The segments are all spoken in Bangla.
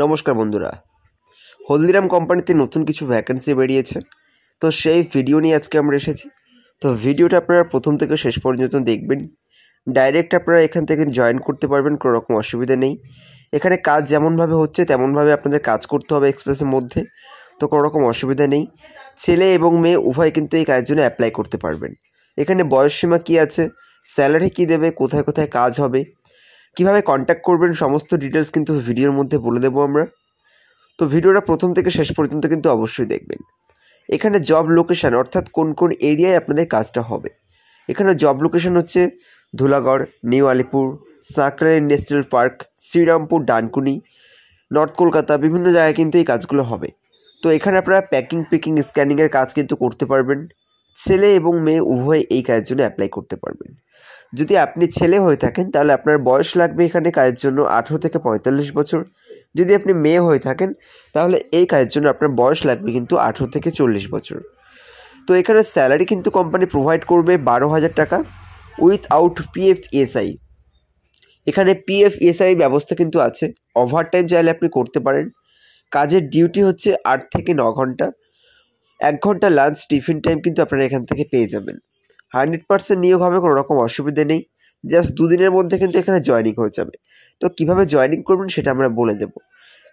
নমস্কার বন্ধুরা হলদিরাম কোম্পানিতে নতুন কিছু ভ্যাকেন্সি বেরিয়েছে তো সেই ভিডিও নিয়ে আজকে আমরা এসেছি তো ভিডিওটা আপনারা প্রথম থেকে শেষ পর্যন্ত দেখবেন ডাইরেক্ট আপনারা এখান থেকে জয়েন করতে পারবেন কোনো রকম অসুবিধা নেই এখানে কাজ যেমনভাবে হচ্ছে তেমনভাবে আপনাদের কাজ করতে হবে এক্সপ্রেসের মধ্যে তো কোনো রকম অসুবিধা নেই ছেলে এবং মেয়ে উভয় কিন্তু এই কাজের জন্য অ্যাপ্লাই করতে পারবেন এখানে বয়সসীমা কী আছে স্যালারি কী দেবে কোথায় কোথায় কাজ হবে কিভাবে কন্ট্যাক্ট করবেন সমস্ত ডিটেলস কিন্তু ভিডিওর মধ্যে বলে দেবো আমরা তো ভিডিওটা প্রথম থেকে শেষ পর্যন্ত কিন্তু অবশ্যই দেখবেন এখানে জব লোকেশান অর্থাৎ কোন কোন এরিয়ায় আপনাদের কাজটা হবে এখানে জব লোকেশান হচ্ছে Dhulagarh new Alipur Sankra industrial park Srirampur Dankuni north Kolkata বিভিন্ন জায়গায় কিন্তু এই কাজগুলো হবে তো এখানে আপনারা প্যাকিং পিকিং স্ক্যানিংয়ের কাজ কিন্তু করতে পারবেন ছেলে এবং মেয়ে উভয়ে এই কাজের জন্য অ্যাপ্লাই করতে পারবেন যদি আপনি ছেলে হয়ে থাকেন তাহলে আপনার বয়স লাগবে এখানে কাজের জন্য আঠেরো থেকে পঁয়তাল্লিশ বছর যদি আপনি মেয়ে হয়ে থাকেন তাহলে এই কাজের জন্য আপনার বয়স লাগবে কিন্তু আঠেরো থেকে চল্লিশ বছর তো এখানে স্যালারি কিন্তু কোম্পানি প্রোভাইড করবে বারো হাজার টাকা উইথ আউট পিএফ এসআই এখানে পিএফ e এসআই ব্যবস্থা কিন্তু আছে ওভার টাইম চাইলে আপনি করতে পারেন কাজের ডিউটি হচ্ছে আট থেকে ন ঘন্টা এক ঘন্টা লাঞ্চ টিফিন টাইম কিন্তু আপনারা এখান থেকে পেয়ে যাবেন হান্ড্রেড পার্সেন্ট নিয়োগ হবে কোনো রকম অসুবিধে নেই জাস্ট দুদিনের মধ্যে কিন্তু এখানে জয়নিং হয়ে যাবে তো কিভাবে জয়নিং করবেন সেটা আমরা বলে দেবো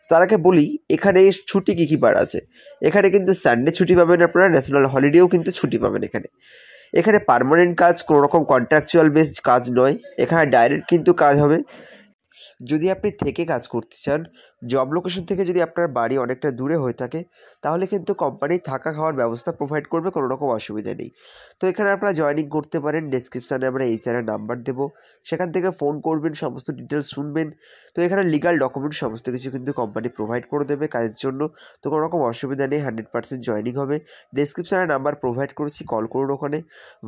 তার আগে বলি এখানে ছুটি কী কী বার আছে এখানে কিন্তু সানডে ছুটি পাবেন আপনারা ন্যাশনাল হলিডেও কিন্তু ছুটি পাবেন এখানে এখানে পারমানেন্ট কাজ কোনো রকম কন্ট্রাকচুয়াল বেস কাজ নয় এখানে ডাইরেক্ট কিন্তু কাজ হবে যদি আপনি থেকে কাজ করতে চান জব লোকেশন থেকে যদি আপনার বাড়ি অনেকটা দূরে হয়ে থাকে তাহলে কিন্তু কোম্পানি থাকা খাওয়ার ব্যবস্থা প্রোভাইড করবে কোনো রকম অসুবিধা নেই তো এখানে আপনারা জয়নিং করতে পারেন ডিসক্রিপশানে আমরা আরের নাম্বার দেবো সেখান থেকে ফোন করবেন সমস্ত ডিটেলস শুনবেন তো এখানে লিগাল ডকুমেন্ট সমস্ত কিছু কিন্তু কোম্পানি প্রোভাইড করে দেবে কাজের জন্য তো কোনো রকম অসুবিধা নেই হান্ড্রেড পার্সেন্ট জয়নিং হবে ডিসক্রিপশানে নাম্বার প্রোভাইড করেছি কল করুন ওখানে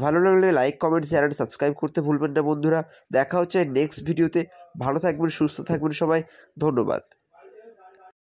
ভালো লাগলে like comment share and subscribe করতে ভুলবেন না বন্ধুরা দেখা হচ্ছে নেক্সট ভিডিওতে ভালো থাকবেন সুস্থ থাকবেন সবাই ধন্যবাদ